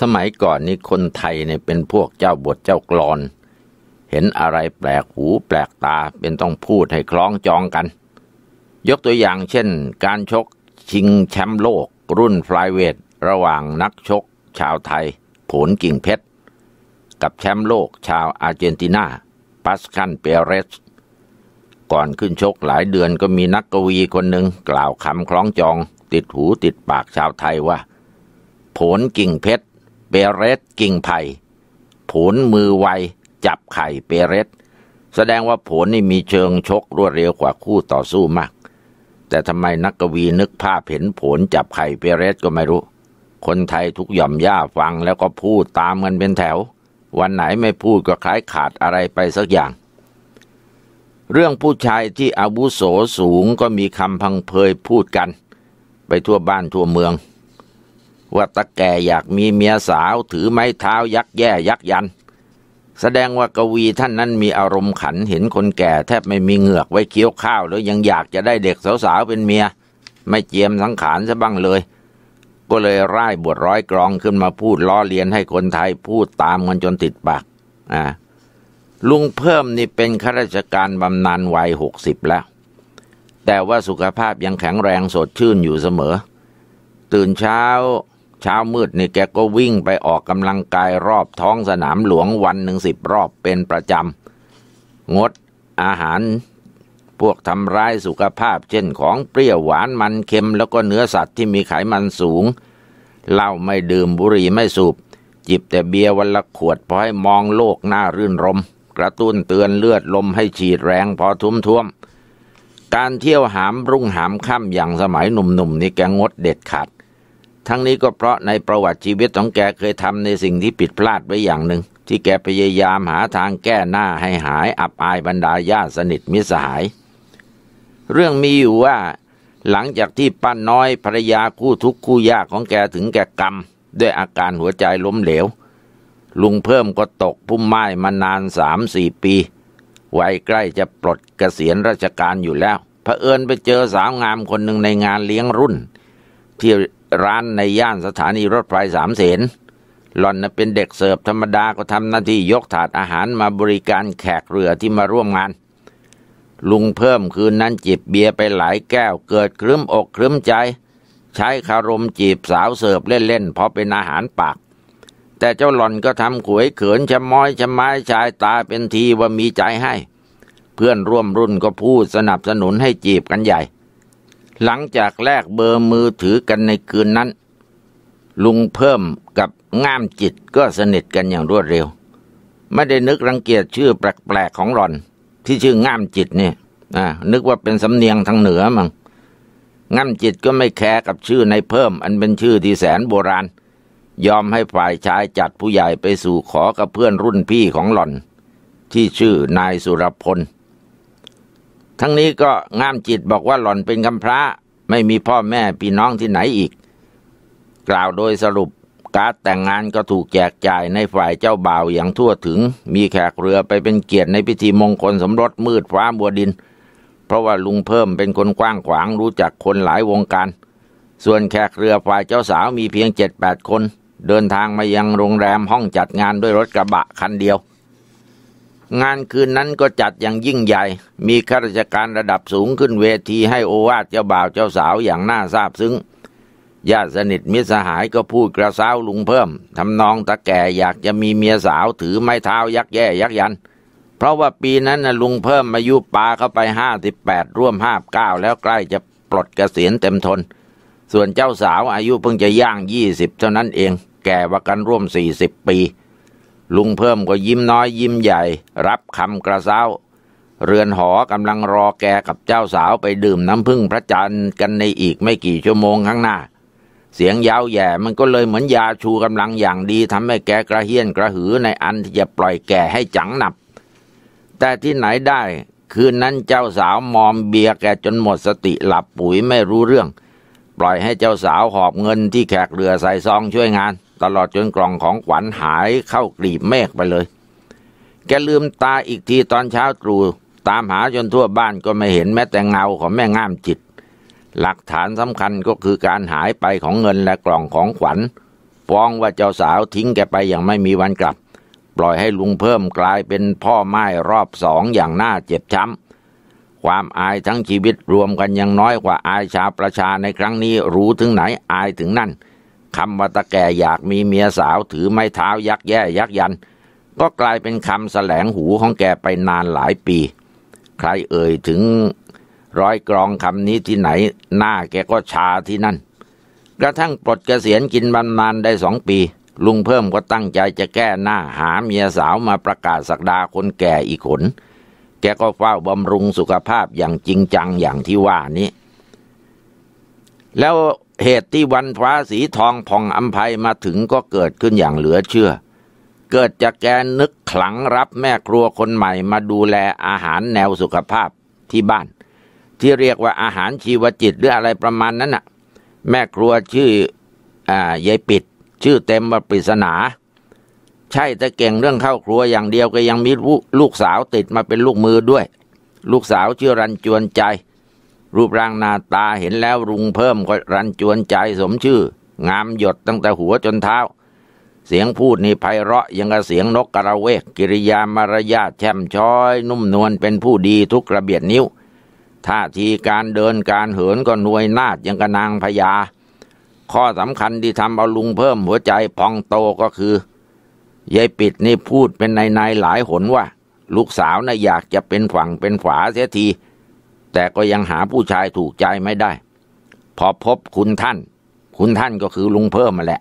สมัยก่อนนี่คนไทยเนี่ยเป็นพวกเจ้าบทเจ้ากรอน เห็นอะไรแปลกหูแปลกตาเป็นต้องพูดให้คล้องจองกัน ยกตัวอย่างเช่น การชกชิงแชมป์โลกรุ่นฟลายเวทระหว่างนักชก ชาวไทย ผลกิ่งเพชรกับแชมป์โลกชาวอาร์เจนตินาปัสคันเปเรส ก่อนขึ้นชกหลายเดือนก็มีนักกวีคนหนึ่งกล่าวคำคล้องจอง ติดหูติดปากชาวไทยว่าผลกิ่งเพชรเปเรสกิ่งไผ่ผลมือไวจับไข่เปเรสแสดงว่าผลนี่มีเชิงชกรวดเร็วกว่าคู่ต่อสู้มาก แต่ทำไมนักกวีนึกภาพเห็นผลจับไข่เปเรสก็ไม่รู้ คนไทยทุกหย่อมย่าฟังแล้วก็พูดตามกันเป็นแถว วันไหนไม่พูดก็คล้ายขาดอะไรไปสักอย่าง เรื่องผู้ชายที่อาวุโสสูงก็มีคำพังเพยพูดกัน ไปทั่วบ้านทั่วเมืองว่าตะแก่อยากมีเมียสาว ถือไม้เท้ายักแย่ยักยัน แสดงว่ากวีท่านนั้นมีอารมณ์ขันเห็นคนแก่ แทบไม่มีเหงือกไว้เคี้ยวข้าวแล้วยังอยากจะได้เด็กสาวๆเป็นเมีย ไม่เจียมสังขารซะบ้างเลย ก็เลยร่ายบทร้อยกรองขึ้นมาพูดล้อเลียนให้คนไทยพูดตามกันจนติดปากอ่าลุงเพิ่มนี่เป็นข้าราชการบำนาญวัยหกสิบแล้ว แต่ว่าสุขภาพยังแข็งแรงสดชื่นอยู่เสมอ ตื่นเช้าช้ามืดนี่แกก็วิ่งไปออกกำลังกายรอบท้องสนามหลวงวันหนึ่งสิบรอบเป็นประจำงดอาหารพวกทำร้ายสุขภาพ เช่นของเปรี้ยวหวานมันเค็มแล้วก็เนื้อสัตว์ที่มีไขมันสูงเหล้าไม่ดื่มบุหรี่ไม่สูบจิบแต่เบียร์วันละขวดพอให้มองโลกหน้ารื่นรม กระตุ้นเตือนเลือดลมให้ฉีดแรงพอทุ้มท่วม การเที่ยวหามรุ่งหามค่ำอย่างสมัยหนุ่มๆนนี่แกงดเด็ดขาดทั้งนี้ก็เพราะในประวัติชีวิตของแกเคยทำในสิ่งที่ผิดพลาดไว้อย่างหนึ่ง ที่แกพยายามหาทางแก้หน้าให้หาย อับอายบรรดาญาติสนิทมิสหาย เรื่องมีอยู่ว่าหลังจากที่ป้าน้อยภรรยาคู่ทุกคู่ยากของแกถึงแก่กรรม ด้วยอาการหัวใจล้มเหลว ลุงเพิ่มก็ตกพุ่มไม้มานานสามสี่ปีวัยใกล้จะปลดเกษียณราชการอยู่แล้วพระเอิญไปเจอสาวงามคนหนึ่งในงานเลี้ยงรุ่นที่ร้านในย่านสถานีรถไฟสามเสนหล่อนเป็นเด็กเสิร์ฟธรรมดาก็ทำหน้าที่ยกถาดอาหารมาบริการแขกเรือที่มาร่วมงาน ลุงเพิ่มคืนนั้นจิบเบียร์ไปหลายแก้ว เกิดครึ้มอกครึ้มใจ ใช้คารมจีบสาวเสิร์ฟเล่นๆพอเป็นอาหารปาก แต่เจ้าหล่อนก็ทำขวยเขินชะม้อยชะไม้ชายตาเป็นทีว่ามีใจให้ เพื่อนร่วมรุ่นก็พูดสนับสนุนให้จีบกันใหญ่หลังจากแลกเบอร์มือถือกันในคืนนั้นลุงเพิ่มกับง่ามจิตก็สนิทกันอย่างรวดเร็ว ไม่ได้นึกรังเกียจชื่อแปลก ๆ ของหลอนที่ชื่อง่ามจิตเนี่ยนึกว่าเป็นสำเนียงทางเหนือมั้งง่ามจิตก็ไม่แคร์กับชื่อในเพิ่มอันเป็นชื่อที่แสนโบราณ ยอมให้ฝ่ายชายจัดผู้ใหญ่ไปสู่ขอกับเพื่อนรุ่นพี่ของหลอนที่ชื่อนายสุรพลทั้งนี้ก็งามจิตบอกว่าหล่อนเป็นกำพร้าไม่มีพ่อแม่พี่น้องที่ไหนอีก กล่าวโดยสรุปการแต่งงานก็ถูกแจกจ่ายในฝ่ายเจ้าบ่าวอย่างทั่วถึง มีแขกเรือไปเป็นเกียรติในพิธีมงคลสมรสมืดฟ้าบัวดิน เพราะว่าลุงเพิ่มเป็นคนกว้างขวางรู้จักคนหลายวงการ ส่วนแขกเรือฝ่ายเจ้าสาวมีเพียงเจ็ดแปดคนเดินทางมายังโรงแรมห้องจัดงานด้วยรถกระบะคันเดียวงานคืนนั้นก็จัดอย่างยิ่งใหญ่ มีข้าราชการระดับสูงขึ้นเวทีให้โอวาทเจ้าบ่าวเจ้าสาวอย่างน่าซาบซึ้ง ญาติสนิทมิสหายก็พูดกระซ้าลุงเพิ่ม ทำนองตะแก่อยากจะมีเมียสาวถือไม้เท้ายักแย่ยักยัน เพราะว่าปีนั้นนะลุงเพิ่มอายุปาเข้าไปห้าสิบแปดร่วมห้าเก้าแล้วใกล้จะปลดเกษียณเต็มทน ส่วนเจ้าสาวอายุเพิ่งจะย่างยี่สิบเท่านั้นเอง แก่ว่ากันร่วมสี่สิบปีลุงเพิ่มก็ยิ้มน้อยยิ้มใหญ่รับคำกระเซ้า เรือนหอกำลังรอแกกับเจ้าสาวไปดื่มน้ำพึ่งพระจันทร์กันในอีกไม่กี่ชั่วโมงข้างหน้า เสียงยาวแย่มันก็เลยเหมือนยาชูกำลังอย่างดีทำให้แกกระเฮี้ยนกระหือในอันที่จะปล่อยแกให้จังหนับ แต่ที่ไหนได้คืนนั้นเจ้าสาวมอมเบียแกจนหมดสติหลับปุ๋ยไม่รู้เรื่อง ปล่อยให้เจ้าสาวหอบเงินที่แขกเรือใส่ซองช่วยงานตลอดจนกล่องของขวัญหายเข้ากลีบเมฆไปเลย แกลืมตาอีกทีตอนเช้าตรู่ตามหาจนทั่วบ้านก็ไม่เห็นแม้แต่เงาของแม่ง่ามจิต หลักฐานสำคัญก็คือการหายไปของเงินและกล่องของขวัญฟ้องว่าเจ้าสาวทิ้งแกไปอย่างไม่มีวันกลับ ปล่อยให้ลุงเพิ่มกลายเป็นพ่อไม้รอบสองอย่างน่าเจ็บช้ำความอายทั้งชีวิตรวมกันยังน้อยกว่าอายชาวประชาในครั้งนี้รู้ถึงไหนอายถึงนั่นคำว่าตะแก่อยากมีเมียสาวถือไม้เท้ายักแย่ยักยัน ก็กลายเป็นคำแสลงหูของแกไปนานหลายปี ใครเอ่ยถึงร้อยกรองคำนี้ที่ไหน หน้าแกก็ชาที่นั่น กระทั่งปลดเกษียณกินบำนาญได้สองปี ลุงเพิ่มก็ตั้งใจจะแก้หน้าหาเมียสาวมาประกาศสักดาคนแก่อีกคนแกก็เฝ้าบำรุงสุขภาพอย่างจริงจังอย่างที่ว่านี้แล้วเหตุที่วันฟ้าสีทองพองอัมภัยมาถึงก็เกิดขึ้นอย่างเหลือเชื่อ เกิดจากแกนึกขลังรับแม่ครัวคนใหม่มาดูแลอาหารแนวสุขภาพที่บ้าน ที่เรียกว่าอาหารชีวจิตหรืออะไรประมาณนั้นน่ะแม่ครัวชื่ออ่ายายปิด ชื่อเต็มว่าปริศนา ใช่แต่เก่งเรื่องเข้าครัวอย่างเดียวก็ยังมีลูกสาวติดมาเป็นลูกมือด้วย ลูกสาวชื่อรันจวนใจรูปร่างหน้าตาเห็นแล้วรุงเพิ่มก็รันจวนใจสมชื่อ งามหยดตั้งแต่หัวจนเท้า เสียงพูดนี่ไพเราะ ยังกับเสียงนกกระเวก กิริยามารยาทแช่มช้อย นุ่มนวลเป็นผู้ดีทุกระเบียดนิ้วท่าทีการเดินการเหินก็นวยนาดยังกับนางพญาข้อสำคัญที่ทำเอาลุงเพิ่มหัวใจพองโตก็คือยายปิดนี่พูดเป็นในในหลายหนว่า ลูกสาวนะ่ะอยากจะเป็นฝั่งเป็นฝาเสียทีแต่ก็ยังหาผู้ชายถูกใจไม่ได้ พอพบคุณท่าน คุณท่านก็คือลุงเพิ่มมาแหละ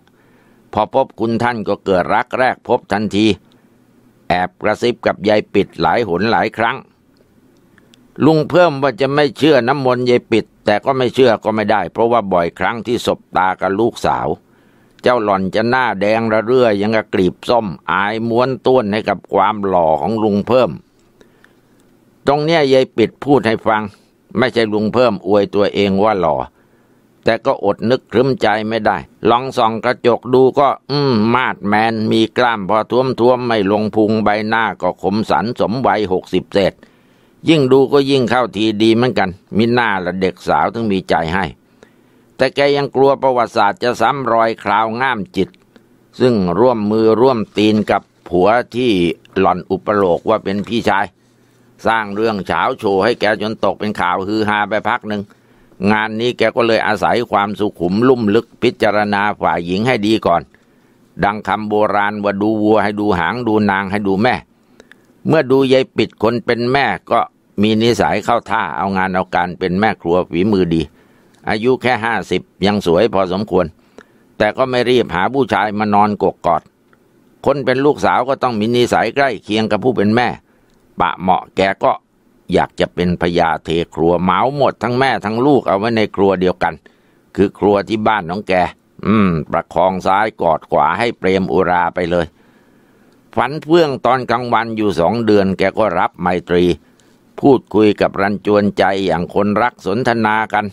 พอพบคุณท่านก็เกิดรักแรกพบทันที แอบกระซิบกับ ยายปิดหลายหนหลายครั้ง ลุงเพิ่มว่าจะไม่เชื่อน้ำมนต์ยายปิด แต่ก็ไม่เชื่อก็ไม่ได้ เพราะว่าบ่อยครั้งที่สบตากับลูกสาว เจ้าหล่อนจะหน้าแดงระเรื่อยยังกระกรีบส้ม อายม้วนต้วนให้กับความหล่อของลุงเพิ่ม ตรงเนี้ยยายปิดพูดให้ฟังไม่ใช่ลุงเพิ่มอวยตัวเองว่าหล่อ แต่ก็อดนึกครึ้มใจไม่ได้ ลองส่องกระจกดูก็ อืม มาดแมนมีกล้ามพอท้วมท้วมไม่ลงพุงใบหน้าก็ขมสันสมวัยหกสิบเศษ ยิ่งดูก็ยิ่งเข้าทีดีเหมือนกันมีหน้าละเด็กสาวถึงมีใจให้ แต่แกยังกลัวประวัติศาสตร์จะซ้ำรอยคราวง่ามจิต ซึ่งร่วมมือร่วมตีนกับผัวที่หล่อนอุปโลกว่าเป็นพี่ชายสร้างเรื่องเฉาโชว์ให้แกจนตกเป็นข่าวฮือฮาไปพักหนึ่ง งานนี้แกก็เลยอาศัยความสุขุมลุ่มลึกพิจารณาฝ่ายหญิงให้ดีก่อน ดังคำโบราณว่าดูวัวให้ดูหางดูนางให้ดูแม่ เมื่อดูยายปิดคนเป็นแม่ก็มีนิสัยเข้าท่าเอางานเอาการเป็นแม่ครัวฝีมือดี อายุแค่ห้าสิบยังสวยพอสมควร แต่ก็ไม่รีบหาผู้ชายมานอนกกกอด คนเป็นลูกสาวก็ต้องมีนิสัยใกล้เคียงกับผู้เป็นแม่ปะเหมาะแกก็ อยากจะเป็นพญาเทครัวเมาหมดทั้งแม่ทั้งลูกเอาไว้ในครัวเดียวกัน คือครัวที่บ้านของแกอืม ประคองซ้ายกอดขวาให้เปรมอุราไปเลย ฝันเพื่องตอนกลางวันอยู่สองเดือนแกก็รับไมตรี พูดคุยกับรันจวนใจอย่างคนรักสนทนากัน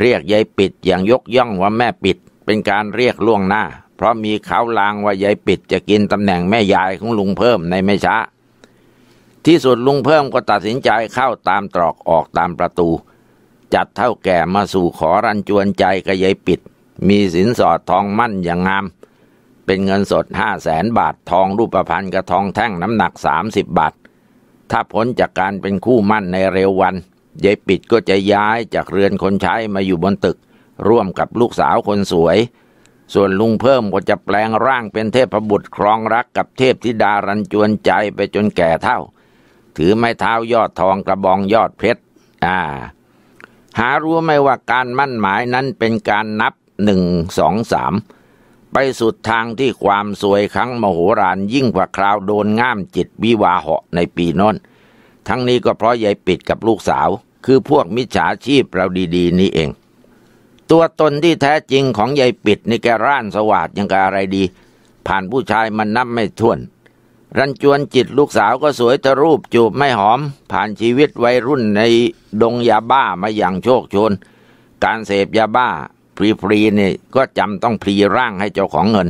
เรียกยายปิดอย่างยกย่องว่าแม่ปิด เป็นการเรียกล่วงหน้า เพราะมีเขาลางว่ายายปิดจะกินตำแหน่งแม่ยายของลุงเพิ่มในไม่ช้าที่สุดลุงเพิ่มก็ตัดสินใจเข้าตามตรอกออกตามประตู จัดเท่าแก่มาสู่ขอรันจวนใจกระยายปิด มีสินสอดทองมั่นอย่างงาม เป็นเงินสดห้าแสนบาททองรูปพรธ์กระทองแท่งน้ำหนักสามสิบบาท ถ้าพ้นจากการเป็นคู่มั่นในเร็ววันยายปิดก็จะย้ายจากเรือนคนใช้มาอยู่บนตึกร่วมกับลูกสาวคนสวย ส่วนลุงเพิ่มก็จะแปลงร่างเป็นเทพบุตรครองรักกับเทพธิดารันจวนใจไปจนแก่เท่าถือไม้เท้ายอดทองกระบองยอดเพชรอ่าหารู้ไหมว่าการมั่นหมายนั้นเป็นการนับหนึ่งสองสามไปสุดทางที่ความสวยครั้งมโหฬารยิ่งกว่าคราวโดนง่ามจิตวิวาเหาะในปีน้น ทั้งนี้ก็เพราะยายปิดกับลูกสาว คือพวกมิจฉาชีพเราดีๆนี่เอง ตัวตนที่แท้จริงของยายปิดนี่แกร่านสวัสดยังกับอะไรดี ผ่านผู้ชายมันนับไม่ถ้วนรันจวนจิตลูกสาวก็สวยตะรูปจูบไม่หอม ผ่านชีวิตวัยรุ่นในดงยาบ้ามาอย่างโชคชน การเสพยาบ้า พรีๆ นี่ ก็จำต้องพรีร่างให้เจ้าของเงิน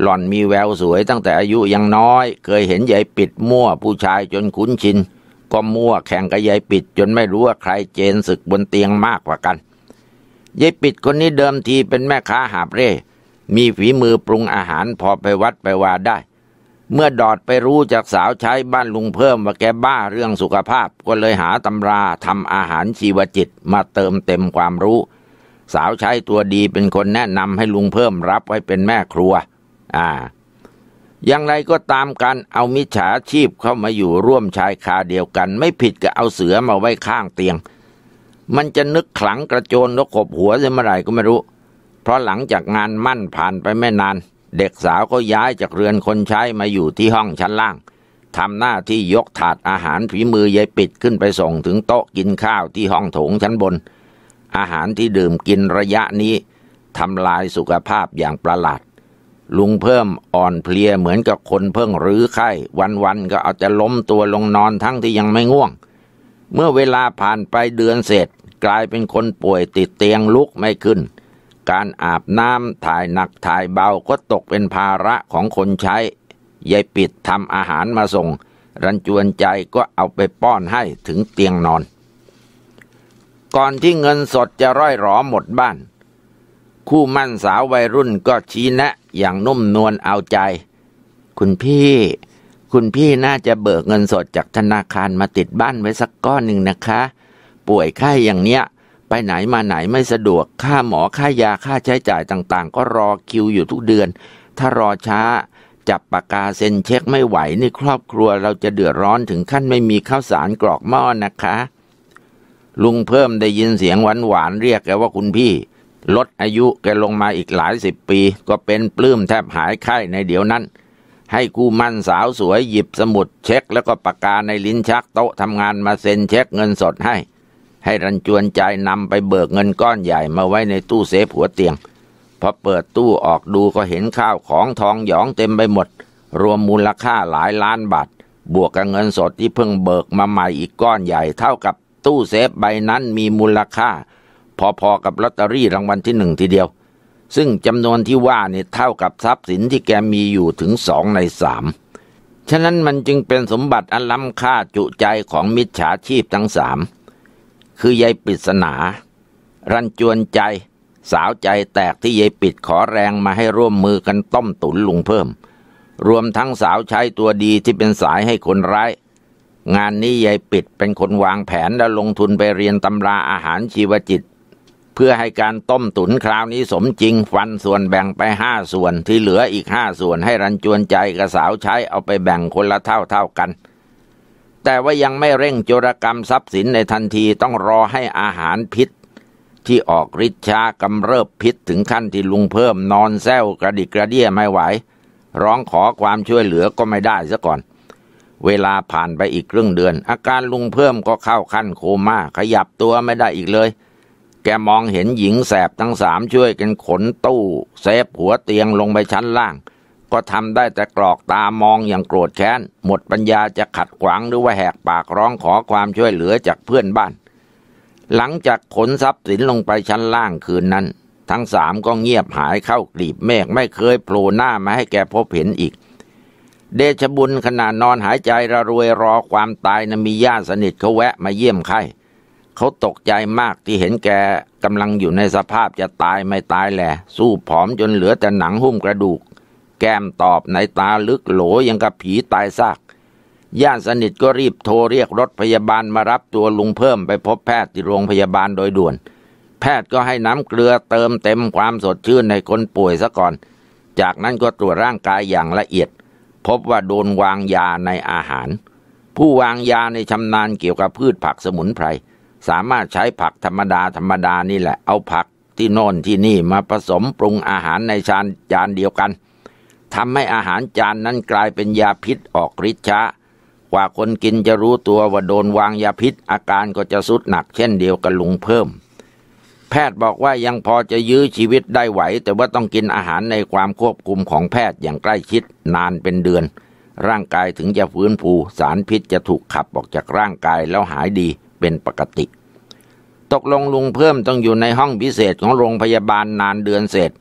หล่อนมีแววสวยตั้งแต่อายุยังน้อย เคยเห็นยายปิดมั่วผู้ชายจนคุ้นชิน ก็มั่วแข่งกับยายปิด จนไม่รู้ว่าใครเจนศึกบนเตียงมากกว่ากันยายปิดคนนี้เดิมทีเป็นแม่ค้าหาบเร่มีฝีมือปรุงอาหาร พอไปวัดไปวาได้เมื่อดอดไปรู้จากสาวใช้บ้านลุงเพิ่ม ว่าแกบ้าเรื่องสุขภาพก็เลยหาตำราทำอาหารชีวจิตมาเติมเต็มความรู้ สาวใช้ตัวดีเป็นคนแนะนำให้ลุงเพิ่มรับไว้เป็นแม่ครัว อ่า อย่างไรก็ตามกันเอามิจฉาชีพเข้ามาอยู่ร่วมชายคาเดียวกัน ไม่ผิดกับเอาเสือมาไว้ข้างเตียง มันจะนึกขลังกระโจนแล้วขบหัวเะยเมื่อไหร่ก็ไม่รู้ เพราะหลังจากงานมั่นผ่านไปไม่นานเด็กสาวก็ย้ายจากเรือนคนใช้มาอยู่ที่ห้องชั้นล่างทำหน้าที่ยกถาดอาหารฝีมือยายปิดขึ้นไปส่งถึงโต๊ะกินข้าวที่ห้องโถงชั้นบน อาหารที่ดื่มกินระยะนี้ทำลายสุขภาพอย่างประหลาด ลุงเพิ่มอ่อนเพลียเหมือนกับคนเพิ่งรื้อไข้ วันๆก็เอาแต่ล้มตัวลงนอนทั้งที่ยังไม่ง่วง เมื่อเวลาผ่านไปเดือนเสร็จ กลายเป็นคนป่วยติดเตียงลุกไม่ขึ้นการอาบน้ำถ่ายหนักถ่ายเบาก็ตกเป็นภาระของคนใช้ยายปิดทำอาหารมาส่ง รันจวนใจก็เอาไปป้อนให้ถึงเตียงนอน ก่อนที่เงินสดจะร่อยหรอหมดบ้าน คู่มั่นสาววัยรุ่นก็ชี้แนะอย่างนุ่มนวลเอาใจ คุณพี่ คุณพี่น่าจะเบิกเงินสดจากธนาคารมาติดบ้านไว้สักก้อนหนึ่งนะคะ ป่วยไข้ยอย่างเนี้ยไปไหนมาไหนไม่สะดวก ค่าหมอค่ายาค่าใช้จ่ายต่าง ๆ ก็รอคิวอยู่ทุกเดือน ถ้ารอช้า จับปากกาเซ็นเช็คไม่ไหวนี่ครอบครัวเราจะเดือดร้อนถึงขั้นไม่มีข้าวสารกรอกหม้อนะคะ ลุงเพิ่มได้ยินเสียงหวานหวานเรียกแกว่าคุณพี่ ลดอายุแกลงมาอีกหลายสิบปี ก็เป็นปลื้มแทบหายไข้ในเดี๋ยวนั้น ให้กูมั่นสาวสวยหยิบสมุดเช็ค แล้วก็ปากกาในลิ้นชักโต๊ะทำงานมาเซ็นเช็คเงินสดให้ให้รันจวนใจนำไปเบิกเงินก้อนใหญ่มาไว้ในตู้เซฟหัวเตียง พอเปิดตู้ออกดูก็เห็นข้าวของทองหยองเต็มไปหมด รวมมูลค่าหลายล้านบาท บวกกับเงินสดที่เพิ่งเบิกมาใหม่อีกก้อนใหญ่ เท่ากับตู้เซฟใบนั้นมีมูลค่าพอๆกับลอตเตอรี่รางวัลที่หนึ่งทีเดียว ซึ่งจำนวนที่ว่านี่เท่ากับทรัพย์สินที่แกมีอยู่ถึงสองในสามฉะนั้นมันจึงเป็นสมบัติอันล้ำค่าจุใจของมิจฉาชีพทั้งสามคือยายปิดสนา รันจวนใจ สาวใจแตกที่ยายปิดขอแรงมาให้ร่วมมือกันต้มตุ๋นลุงเพิ่ม รวมทั้งสาวใช้ตัวดีที่เป็นสายให้คนร้าย งานนี้ยายปิดเป็นคนวางแผนและลงทุนไปเรียนตำราอาหารชีวจิต เพื่อให้การต้มตุ๋นคราวนี้สมจริงฟันส่วนแบ่งไปห้าส่วนที่เหลืออีกห้าส่วนให้รันจวนใจกับสาวใช้เอาไปแบ่งคนละเท่าเท่ากันแต่ว่ายังไม่เร่งโจรกรรมทรัพย์สินในทันทีต้องรอให้อาหารพิษ ที่ออกฤทธิ์ช้ากำเริบพิษถึงขั้นที่ลุงเพิ่มนอนแซวกระดิกกระเดี้ยไม่ไหวร้องขอความช่วยเหลือก็ไม่ได้ซะก่อน เวลาผ่านไปอีกครึ่งเดือน อาการลุงเพิ่มก็เข้าขั้นโคม่าขยับตัวไม่ได้อีกเลย แกมองเห็นหญิงแสบทั้งสามช่วยกันขนตู้เซฟหัวเตียงลงไปชั้นล่างก็ทำได้แต่กรอกตามองอย่างโกรธแค้น หมดปัญญาจะขัดขวางหรือว่าแหกปากร้องขอความช่วยเหลือจากเพื่อนบ้าน หลังจากขนทรัพย์สินลงไปชั้นล่างคืนนั้น ทั้งสามก็เงียบหายเข้ากลีบเมฆไม่เคยโผล่หน้ามาให้แกพบเห็นอีก เดชบุญขณะนอนหายใจระรวยรอความตายนะมีญาติสนิทเขาแวะมาเยี่ยมไข้เขาตกใจมากที่เห็นแกกำลังอยู่ในสภาพจะตายไม่ตายแหละสู้ผอมจนเหลือแต่หนังหุ้มกระดูกแก้มตอบในตาลึกโหลยังกับผีตายซากญาติสนิทก็รีบโทรเรียกรถพยาบาลมารับตัวลุงเพิ่มไปพบแพทย์ที่โรงพยาบาลโดยด่วน แพทย์ก็ให้น้ำเกลือเติมเต็มความสดชื่นในคนป่วยซะก่อน จากนั้นก็ตรวจร่างกายอย่างละเอียด พบว่าโดนวางยาในอาหาร ผู้วางยาในชำนาญเกี่ยวกับพืชผักสมุนไพร สามารถใช้ผักธรรมดาธรรมดานี่แหละ เอาผักที่โน่นที่นี่มาผสมปรุงอาหารในชานจานเดียวกันทำให้อาหารจานนั้นกลายเป็นยาพิษออกฤทธิ์ช้ากว่าคนกินจะรู้ตัวว่าโดนวางยาพิษ อาการก็จะสุดหนักเช่นเดียวกับลุงเพิ่ม แพทย์บอกว่ายังพอจะยื้อชีวิตได้ไหว แต่ว่าต้องกินอาหารในความควบคุมของแพทย์อย่างใกล้ชิดนานเป็นเดือน ร่างกายถึงจะฟื้นฟู สารพิษจะถูกขับออกจากร่างกายแล้วหายดีเป็นปกติ ตกลงลุงเพิ่มต้องอยู่ในห้องพิเศษของโรงพยาบาลนานเดือนเศษ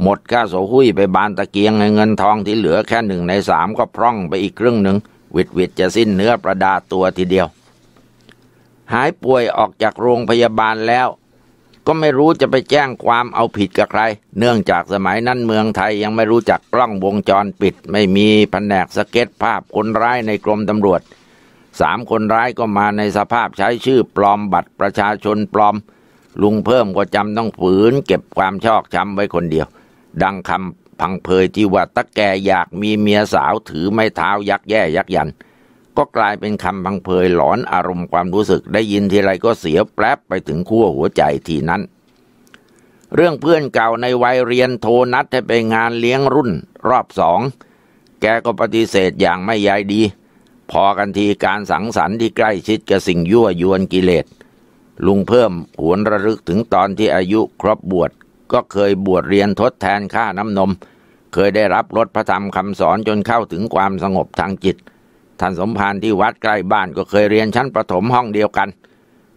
หมดค่าโสหุยไปบานตะเกียงเงินทองที่เหลือแค่หนึ่งในสามก็พร่องไปอีกครึ่งหนึ่งวิดวิดจะสิ้นเนื้อประดาตัวทีเดียว หายป่วยออกจากโรงพยาบาลแล้ว ก็ไม่รู้จะไปแจ้งความเอาผิดกับใคร เนื่องจากสมัยนั้นเมืองไทยยังไม่รู้จักกล้องวงจรปิด ไม่มีแผนกสเก็ตภาพคนร้ายในกรมตำรวจสามคนร้ายก็มาในสภาพใช้ชื่อปลอมบัตรประชาชนปลอม ลุงเพิ่มก็จำต้องฝืนเก็บความชอกช้ำไว้คนเดียวดังคำพังเพยที่ว่าตะแกอยากมีเมียสาวถือไม้เท้ายักแย่ยักยัน ก็กลายเป็นคำพังเพยหลอนอารมณ์ความรู้สึกได้ยินทีไรก็เสียแปรบไปถึงขั้วหัวใจทีนั้น เรื่องเพื่อนเก่าในวัยเรียนโทรนัดให้ไปงานเลี้ยงรุ่นรอบสอง แกก็ปฏิเสธอย่างไม่ยายดี พอกันทีการสังสรรค์ที่ใกล้ชิดกับสิ่งยั่วยวนกิเลส ลุงเพิ่มหวนระลึกถึงตอนที่อายุครบบวชก็เคยบวชเรียนทดแทนค่าน้ำนม เคยได้รับรสพระธรรมคำสอนจนเข้าถึงความสงบทางจิต ท่านสมภารที่วัดใกล้บ้านก็เคยเรียนชั้นประถมห้องเดียวกัน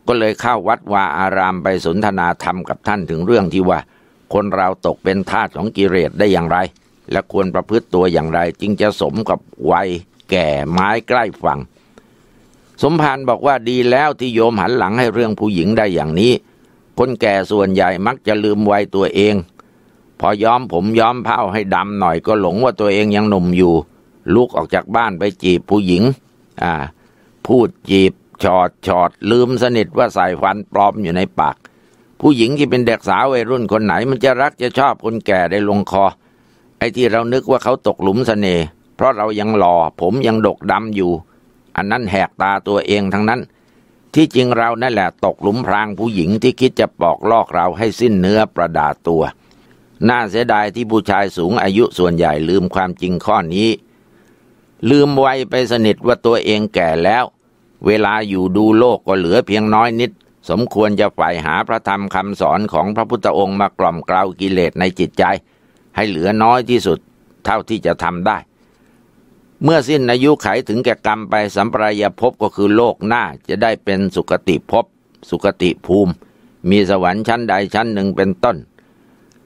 ก็เลยเข้าวัดวาอารามไปสนทนาธรรมกับท่านถึงเรื่องที่ว่า คนเราตกเป็นทาสของกิเลสได้อย่างไร และควรประพฤติตัวอย่างไรจึงจะสมกับวัยแก่ไม้ใกล้ฝั่ง สมภารบอกว่าดีแล้วที่โยมหันหลังให้เรื่องผู้หญิงได้อย่างนี้คนแก่ส่วนใหญ่มักจะลืมไว้ตัวเอง พอย้อมผมย้อมเผาให้ดำหน่อยก็หลงว่าตัวเองยังหนุ่มอยู่ลุกออกจากบ้านไปจีบผู้หญิง อ่า พูดจีบ ชอดชอดลืมสนิทว่าใส่ฟันปลอมอยู่ในปากผู้หญิงที่เป็นเด็กสาววัยรุ่นคนไหนมันจะรักจะชอบคนแก่ได้ลงคอ ไอ้ที่เรานึกว่าเขาตกหลุมสเสน่ห์เพราะเรายังหล่อผมยังดกดำอยู่ อันนั้นแหกตาตัวเองทั้งนั้นที่จริงเรานั่นแหละ ตกหลุมพรางผู้หญิงที่คิดจะปอกลอกเราให้สิ้นเนื้อประดาตัว น่าเสียดายที่ผู้ชายสูงอายุส่วนใหญ่ลืมความจริงข้อนี้ ลืมไวไปสนิทว่าตัวเองแก่แล้ว เวลาอยู่ดูโลกก็เหลือเพียงน้อยนิด สมควรจะฝ่ายหาพระธรรมคำสอนของพระพุทธองค์มากล่อมกล่าวกิเลสในจิตใจ ให้เหลือน้อยที่สุดเท่าที่จะทำได้เมื่อสิ้นอายุไขถึงแก่กรรมไปสัมปรายภพก็คือโลกหน้าจะได้เป็นสุคติภพสุคติภูมิ มีสวรรค์ชั้นใดชั้นหนึ่งเป็นต้น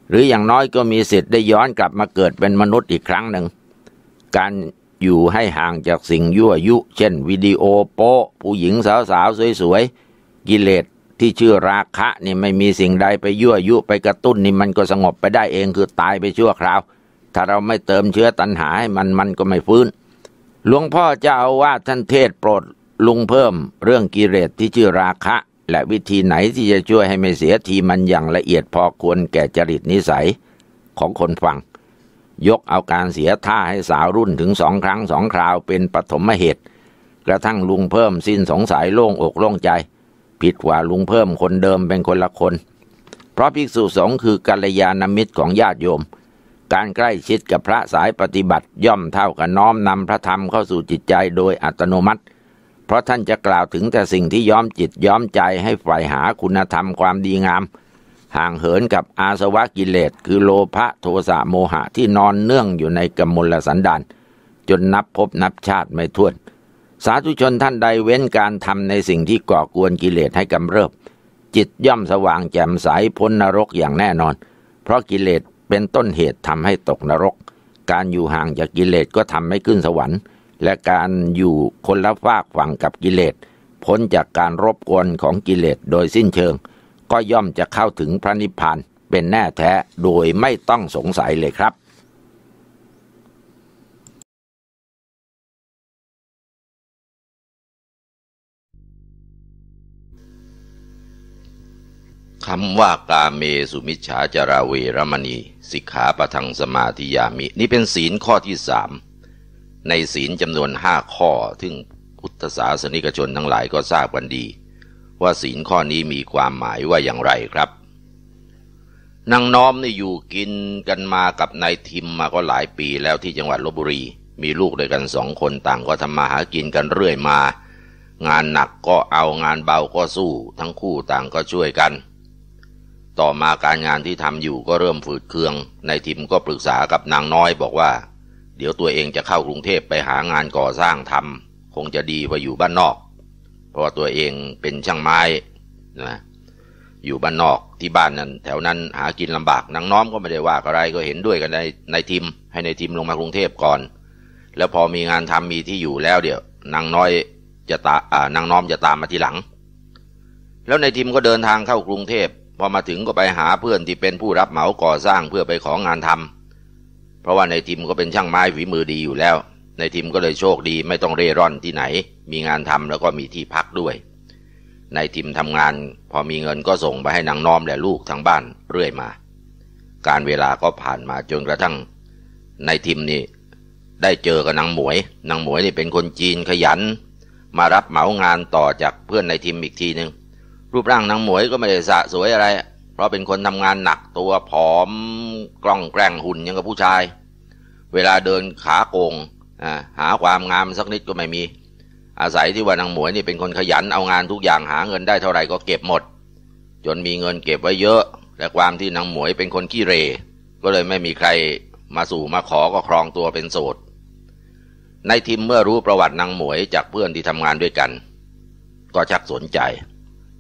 หรืออย่างน้อยก็มีสิทธิ์ได้ย้อนกลับมาเกิดเป็นมนุษย์อีกครั้งหนึ่ง การอยู่ให้ห่างจากสิ่งยั่วยุ เช่นวิดีโอโป้ผู้หญิงสาววสวยๆ กิเลสที่ชื่อราคะนี่ไม่มีสิ่งใดไปยั่วยุไปกระตุ้นนี่มันก็สงบไปได้เองคือตายไปชั่วคราวถ้าเราไม่เติมเชื้อตัณหาให้มันมันก็ไม่ฟื้นหลวงพ่อจะเอาว่าท่านเทศโปรดลุงเพิ่มเรื่องกิเลสที่ชื่อราคะ และวิธีไหนที่จะช่วยให้ไม่เสียทีมันอย่างละเอียดพอควรแก่จริตนิสัย ของคนฟัง ยกเอาการเสียท่าให้สาวรุ่นถึงสองครั้งสองคราว เป็นปฐมเหตุ กระทั่งลุงเพิ่มสิ้นสงสัยโล่งอกโล่งใจ ผิดกว่าลุงเพิ่มคนเดิมเป็นคนละคน เพราะภิกษุสงฆ์คือกัลยาณมิตรของญาติโยมการใกล้ชิดกับพระสายปฏิบัติย่อมเท่ากับน้อมนำพระธรรมเข้าสู่จิตใจโดยอัตโนมัติ เพราะท่านจะกล่าวถึงแต่สิ่งที่ย้อมจิตย้อมใจให้ใฝ่หาคุณธรรมความดีงาม ห่างเหินกับอาสวะกิเลส คือโลภะโทสะโมหะที่นอนเนื่องอยู่ในกมลสันดานจนนับพบนับชาติไม่ถ้วน สาธุชนท่านใดเว้นการทำในสิ่งที่ก่อกวนกิเลสให้กำเริบ จิตย่อมสว่างแจ่มใสพ้นนรกอย่างแน่นอน เพราะกิเลสเป็นต้นเหตุทำให้ตกนรก การอยู่ห่างจากกิเลสก็ทำให้ขึ้นสวรรค์ และการอยู่คนละฝากฝั่งกับกิเลสพ้นจากการรบกวนของกิเลสโดยสิ้นเชิง ก็ย่อมจะเข้าถึงพระนิพพานเป็นแน่แท้โดยไม่ต้องสงสัยเลยครับคำว่ากาเมสุมิชฌาจาราเวรมณีสิกขาปะทังสมาธิยามิ นี่เป็นศีลข้อที่สามในศีลจำนวนห้าข้อทึ่งพุทธศาสนิกชนทั้งหลายก็ทราบกันดี ว่าศีลข้อนี้มีความหมายว่าอย่างไรครับ นางน้อมนี่อยู่กินกันมากับนายทิมมาก็หลายปีแล้วที่จังหวัดลบบุรี มีลูกด้วยกันสองคนต่างก็ทำมาหากินกันเรื่อยมา งานหนักก็เอางานเบาก็สู้ ทั้งคู่ต่างก็ช่วยกันต่อมาการงานที่ทำอยู่ก็เริ่มฝืดเคืองนายทิมก็ปรึกษากับนางน้อยบอกว่า เดี๋ยวตัวเองจะเข้ากรุงเทพไปหางานก่อสร้างทำคงจะดีกว่าอยู่บ้านนอก เพราะว่าตัวเองเป็นช่างไม้นะอยู่บ้านนอกที่บ้านนั้น แถวนั้น หากินลำบากนางน้อมก็ไม่ได้ว่าอะไรก็เห็นด้วยกันในในทิมให้ในทิมลงมากรุงเทพก่อน แล้วพอมีงานทำมีที่อยู่แล้วเดี๋ยว นางน้อยจะตาอ่านางน้อมจะตามมาทีหลัง แล้วในทิมก็เดินทางเข้ากรุงเทพพอมาถึงก็ไปหาเพื่อนที่เป็นผู้รับเหมาก่อสร้างเพื่อไปของานทำ เพราะว่าในทีมก็เป็นช่างไม้ฝีมือดีอยู่แล้ว ในทีมก็เลยโชคดีไม่ต้องเร่ร่อนที่ไหน มีงานทำแล้วก็มีที่พักด้วย ในทีมทำงานพอมีเงินก็ส่งไปให้นางน้อมและลูกทั้งบ้านเรื่อยมา การเวลาก็ผ่านมาจนกระทั่งในทีมนี่ได้เจอกับนางหมวย นางหมวยนี่เป็นคนจีนขยัน มารับเหมางานต่อจากเพื่อนในทีมอีกทีหนึ่งรูปร่างนางหมวยก็ไม่ได้สะสวยอะไร เพราะเป็นคนทำงานหนักตัวผอมกล้องแกล้งหุ่นยังกับผู้ชาย เวลาเดินขาโกง หาความงามสักนิดก็ไม่มี อาศัยที่ว่านางหมวยนี่เป็นคนขยันเอางานทุกอย่างหาเงินได้เท่าไหร่ก็เก็บหมด จนมีเงินเก็บไว้เยอะ และความที่นางหมวยเป็นคนขี้เร ก็เลยไม่มีใครมาสู่มาขอก็ครองตัวเป็นโสด ในทิมเมื่อรู้ประวัตินางหมวยจากเพื่อนที่ทำงานด้วยกัน ก็ชักสนใจ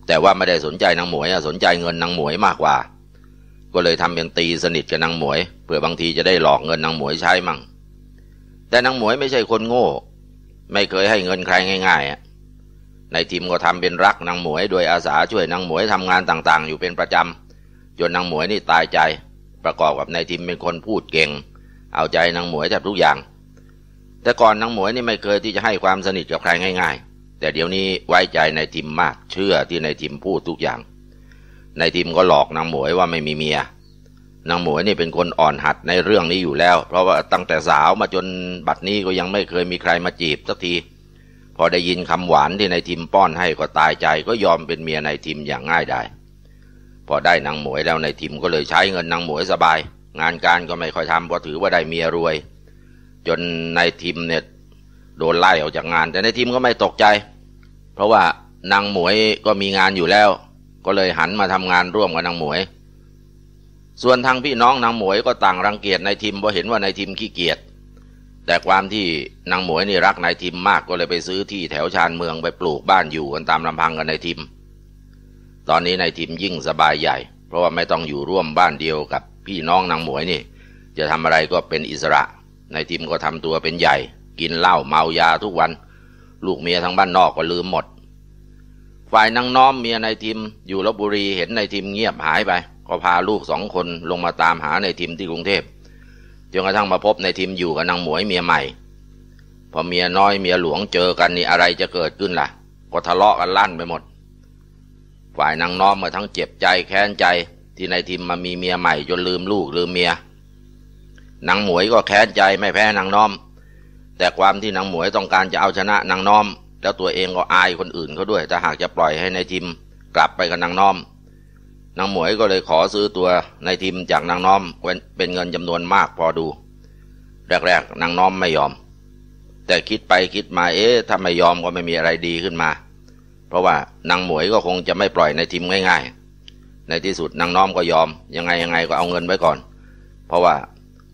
แต่ว่าไม่ได้สนใจนางหมวยสนใจเงินนางหมวยมากกว่า ก็เลยทำเป็นตีสนิทกับนางหมวยเผื่อบางทีจะได้หลอกเงินนางหมวยใช้มั่งแต่นางหมวยไม่ใช่คนโง่ ไม่เคยให้เงินใครง่าย ๆ ในทีมก็ทำเป็นรักนางหมวย โดยอาสาช่วยนางหมวยทำงานต่างๆ อยู่เป็นประจำ จนนางหมวยนี่ตายใจ ประกอบกับในทีมเป็นคนพูดเก่ง เอาใจนางหมวยแทบทุกอย่าง แต่ก่อนนางหมวยนี่ไม่เคยที่จะให้ความสนิทกับใครง่ายๆแต่เดี๋ยวนี้ไว้ใจในทิมมากเชื่อที่ในทิมพูดทุกอย่าง ในทิมก็หลอกนางหมวยว่าไม่มีเมียนางหมวยนี่เป็นคนอ่อนหัดในเรื่องนี้อยู่แล้ว เพราะว่าตั้งแต่สาวมาจนบัดนี้ก็ยังไม่เคยมีใครมาจีบสักที พอได้ยินคำหวานที่นายทิมป้อนให้ก็ตายใจ ก็ยอมเป็นเมียนายทิมอย่างง่ายดายพอได้นางหมวยแล้วนายทิมก็เลยใช้เงินนางหมวยสบาย งานการก็ไม่ค่อยทำเพราะถือว่าได้เมียรวย จนนายทิมเนี่ยโดนไล่ออกจากงาน แต่ในทีมก็ไม่ตกใจ เพราะว่านางหมวยก็มีงานอยู่แล้ว ก็เลยหันมาทำงานร่วมกับนางหมวย ส่วนทางพี่น้องนางหมวยก็ต่างรังเกียจในทีมเพราะเห็นว่านายทีมขี้เกียจแต่ความที่นางหมวยนี่รักนายทิมมากก็เลยไปซื้อที่แถวชานเมืองไปปลูกบ้านอยู่กันตามลำพังกันนายทิมตอนนี้นายทิมยิ่งสบายใหญ่ เพราะว่าไม่ต้องอยู่ร่วมบ้านเดียวกับพี่น้องนางหมวยนี่ จะทำอะไรก็เป็นอิสระนายทิมก็ทำตัวเป็นใหญ่กินเหล้าเมายาทุกวัน ลูกเมียทางบ้านนอกก็ลืมหมด ฝ่ายนางน้อมเมียนายทิม อยู่ลบบุรีเห็นนายทิมเงียบหายไป ก็พาลูกสองคนลงมาตามหานายทิมที่กรุงเทพจนกระทั่งมาพบนายทิมอยู่กับนางหมวยเมียใหม่ พอเมียน้อยเมียหลวงเจอกันนี่อะไรจะเกิดขึ้นล่ะก็ทะเลาะกันลั่นไปหมด ฝ่ายนางน้อมมาทั้งเจ็บใจแค้นใจที่นายทิมมามีเมียใหม่จนลืมลูกลืมเมียนางหมวยก็แค้นใจไม่แพ้นางน้อมแต่ความที่นางหมวยต้องการจะเอาชนะนางน้อมแล้วตัวเองก็อายคนอื่นเขาด้วยจะหากจะปล่อยให้ในทิมกลับไปกับนางน้อมนางหมวยก็เลยขอซื้อตัวในทิมจากนางน้อมเป็นเงินจำนวนมากพอดูแรกๆนางน้อมไม่ยอม แต่คิดไปคิดมาเอ๊ะถ้าไม่ยอมก็ไม่มีอะไรดีขึ้นมา เพราะว่านางหมวยก็คงจะไม่ปล่อยในทิมง่าย ๆ ในที่สุดนางน้อมก็ยอม ยังไงยังไงก็เอาเงินไว้ก่อน เพราะว่า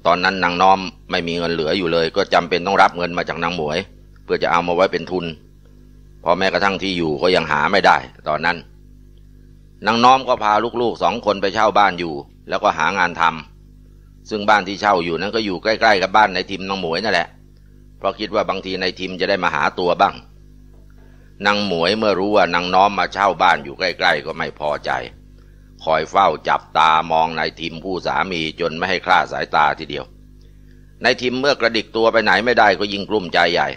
ตอนนั้นนางน้อมไม่มีเงินเหลืออยู่เลย ก็จำเป็นต้องรับเงินมาจากนางหมวย เพื่อจะเอามาไว้เป็นทุนพอแม้กระทั่งที่อยู่ก็ยังหาไม่ได้ ตอนนั้นนางน้อมก็พาลูกๆสองคนไปเช่าบ้านอยู่ แล้วก็หางานทำ ซึ่งบ้านที่เช่าอยู่นั้นก็อยู่ใกล้ๆกับบ้านในทิมนางหมวยนั่นแหละเพราะคิดว่าบางทีในทิมจะได้มาหาตัวบ้างนางหมวยเมื่อรู้ว่านางน้อมมาเช่าบ้านอยู่ใกล้ ๆ ก็ไม่พอใจคอยเฝ้าจับตามองนายทิมผู้สามีจนไม่ให้คลาดสายตาทีเดียวนายทิมเมื่อกระดิกตัวไปไหนไม่ได้ก็ยิ่งกลุ้มใจใหญ่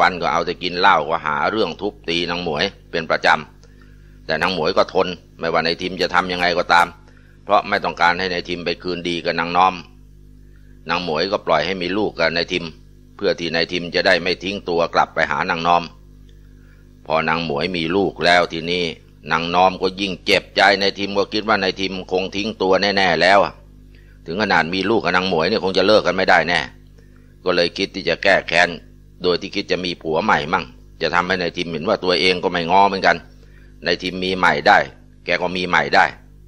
วันๆก็เอาแต่กินเหล้าก็หาเรื่องทุบตีนางหมวยเป็นประจำ แต่นางหมวยก็ทนไม่ว่านายทิมจะทำยังไงก็ตาม เพราะไม่ต้องการให้นายทิมไปคืนดีกับนางน้อม นางหมวยก็ปล่อยให้มีลูกกับนายทิมเพื่อที่นายทิมจะได้ไม่ทิ้งตัวกลับไปหานางน้อม พอนางหมวยมีลูกแล้วทีนี้นางนอมก็ยิ่งเจ็บใจในทีมก็คิดว่า ในทีมคงทิ้งตัวแน่ ๆ แล้ว ถึงขนาดมีลูกกับนางหมวยเนี่ยคงจะเลิกกันไม่ได้แน่ ก็เลยคิดที่จะแก้แค้น โดยที่คิดจะมีผัวใหม่มั่ง จะทำให้ในทีมเห็นว่าตัวเองก็ไม่งอเหมือนกัน ในทีมมีใหม่ได้ แกก็มีใหม่ได้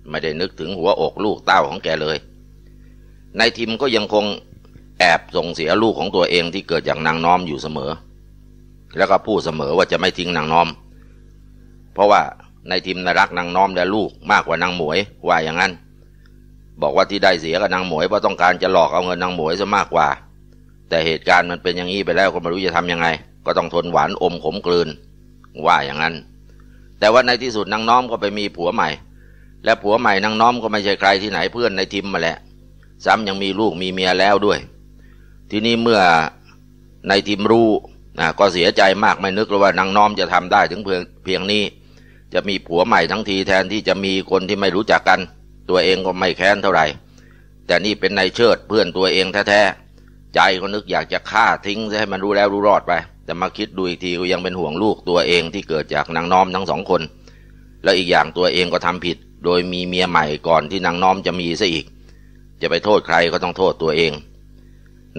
ไม่ได้นึกถึงหัวอกลูกเต้าของแกเลย ในทีมก็ยังคงแอบส่งเสียลูกของตัวเองที่เกิดจากนางน้อมอยู่เสมอ แล้วก็พูดเสมอว่าจะไม่ทิ้งนางน้อม เพราะว่านทีมนรักนางน้อมและลูกมากกว่านางหมวย ว่าอย่างนั้น บอกว่าที่ได้เสียกับนางหมวยเพราะต้องการจะหลอกเอาเงินนางหมวยซะมากกว่า แต่เหตุการณ์มันเป็นอย่างนี้ไปแล้วก็ไม่รู้จะทํำยังไง ก็ต้องทนหวานอมขมกลืน ว่าอย่างนั้น แต่ว่าในที่สุดนางน้อมก็ไปมีผัวใหม่ และผัวใหม่นางน้อมก็ไม่ใช่ใครที่ไหนเพื่อนในทีมมาแหละซ้ำยังมีลูกมีเมียแล้วด้วย ทีนี้เมื่อในทีมรู้นะก็เสียใจมากไม่นึกเลยว่านางน้อมจะทำได้ถึงเพียงนี้จะมีผัวใหม่ทั้งทีแทนที่จะมีคนที่ไม่รู้จักกัน ตัวเองก็ไม่แค้นเท่าไหร่แต่นี่เป็นนายเชิดเพื่อนตัวเองแท้ๆใจก็นึกอยากจะฆ่าทิ้งให้มันรู้แล้วรู้รอดไปแต่มาคิดดูอีกทีก็ยังเป็นห่วงลูกตัวเองที่เกิดจากนางน้อมทั้งสองคน แล้วอีกอย่างตัวเองก็ทำผิด โดยมีเมียใหม่ก่อนที่นางน้อมจะมีซะอีก จะไปโทษใครก็ต้องโทษตัวเอง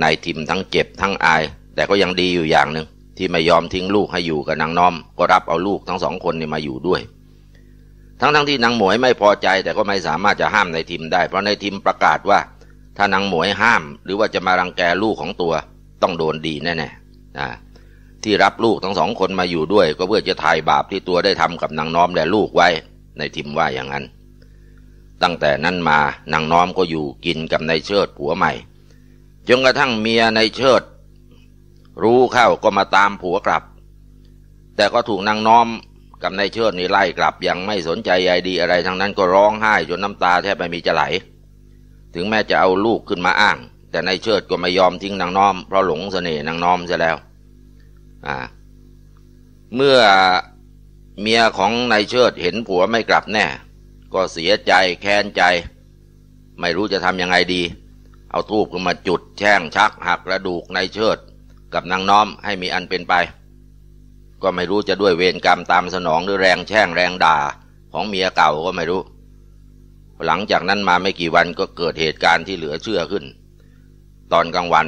นายทิมทั้งเจ็บทั้งอายแต่ก็ยังดีอยู่อย่างหนึ่งที่ไม่ยอมทิ้งลูกให้อยู่กับนางน้อมก็รับเอาลูกทั้งสองคนนี่มาอยู่ด้วย ทั้งๆทที่นางหมวยไม่พอใจ แต่ก็ไม่สามารถจะห้ามในทิมได้ เพราะในทิมประกาศว่า ถ้านางหมวยห้าม หรือว่าจะมารังแกลูกของตัว ต้องโดนดีแน่ๆนะที่รับลูกทั้งสองคนมาอยู่ด้วย ก็เพื่อจะถ่ายบาปที่ตัวได้ทำกับนางน้อมและลูกไว้ในทิมว่าอย่างนั้น ตั้งแต่นั้นมานางน้อมก็อยู่กินกับนายเชิดผัวใหม่จนกระทั่งเมียนายเชิดรู้เข้าก็มาตามผัวกลับ แต่ก็ถูกนางน้อมกับนายเชิดนี่ไล่กลับยังไม่สนใจใยดี อะไรทั้งนั้นก็ร้องไห้จนน้ำตาแทบไม่มีจะไหล ถึงแม้จะเอาลูกขึ้นมาอ้าง แต่นายเชิดก็ไม่ยอมทิ้งนางน้อมเพราะหลงเสน่ห์นางน้อมเสียแล้วอ่าเมื่อเมียของนายเชิดเห็นผัวไม่กลับแน่ก็เสียใจแค้นใจ ไม่รู้จะทำยังไงดี เอาทูบขึ้นมาจุด แช่งชักหักกระดูกนายเชิดกับนางน้อมให้มีอันเป็นไป ก็ไม่รู้จะด้วยเวรกรรมตามสนองหรือแรงแช่งแรงด่า ของเมียเก่าก็ไม่รู้ หลังจากนั้นมาไม่กี่วันก็เกิดเหตุการณ์ที่เหลือเชื่อขึ้น ตอนกลางวัน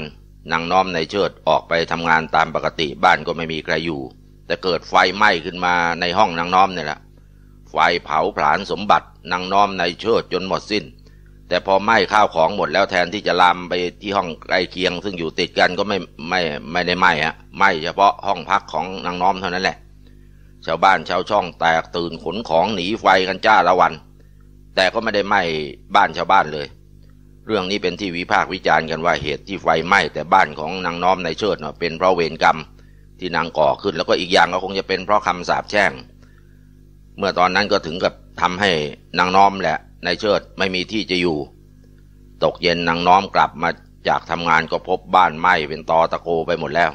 นางน้อมในเชิดออกไปทำงานตามปกติบ้านก็ไม่มีใครอยู่ แต่เกิดไฟไหม้ขึ้นมาในห้องนางน้อมเนี่ยแหละ ไฟเผาผลาญสมบัตินางน้อมในเชิดจนหมดสิน้นแต่พอไหม้ข้าวของหมดแล้วแทนที่จะลามไปที่ห้องใกล้เคียง ซึ่งอยู่ติดกันก็ไม่ไม่ไม่ได้ไหม้ฮะไหม้เฉพาะห้องพักของนางน้อมเท่านั้นแหละ ชาวบ้านชาวช่องแตกตื่นขนของหนีไฟกันจ้าละวัน แต่ก็ไม่ได้ไหม้บ้านชาวบ้านเลย เรื่องนี้เป็นที่วิพากษ์วิจารณ์กันว่าเหตุที่ไฟไหม้ แต่บ้านของนางน้อมในเชิดเนาะเป็นเพราะเวรกรรมที่นางก่อขึ้นแล้วก็อีกอย่างก็คงจะเป็นเพราะคำสาปแช่งเมื่อตอนนั้นก็ถึงกับทำให้ นางน้อมแหละนายเชิดไม่มีที่จะอยู่ ตกเย็นนางน้อมกลับมาจากทำงานก็พบบ้านไหม้เป็นตอตะโกไปหมดแล้ว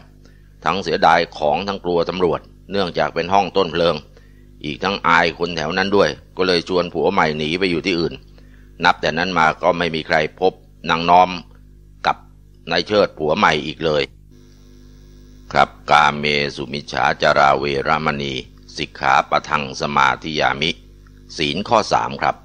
ทั้งเสียดายของทั้งกลัวตำรวจ เนื่องจากเป็นห้องต้นเพลิง อีกทั้งอายคนแถวนั้นด้วย ก็เลยชวนผัวใหม่หนีไปอยู่ที่อื่น นับแต่นั้นมาก็ไม่มีใครพบนางน้อมกับนายเชิดผัวใหม่อีกเลย ครับกาเมสุมิชาจาราเวรามณีสิกขาปะทังสมาธิยามิ ศีลข้อสามครับ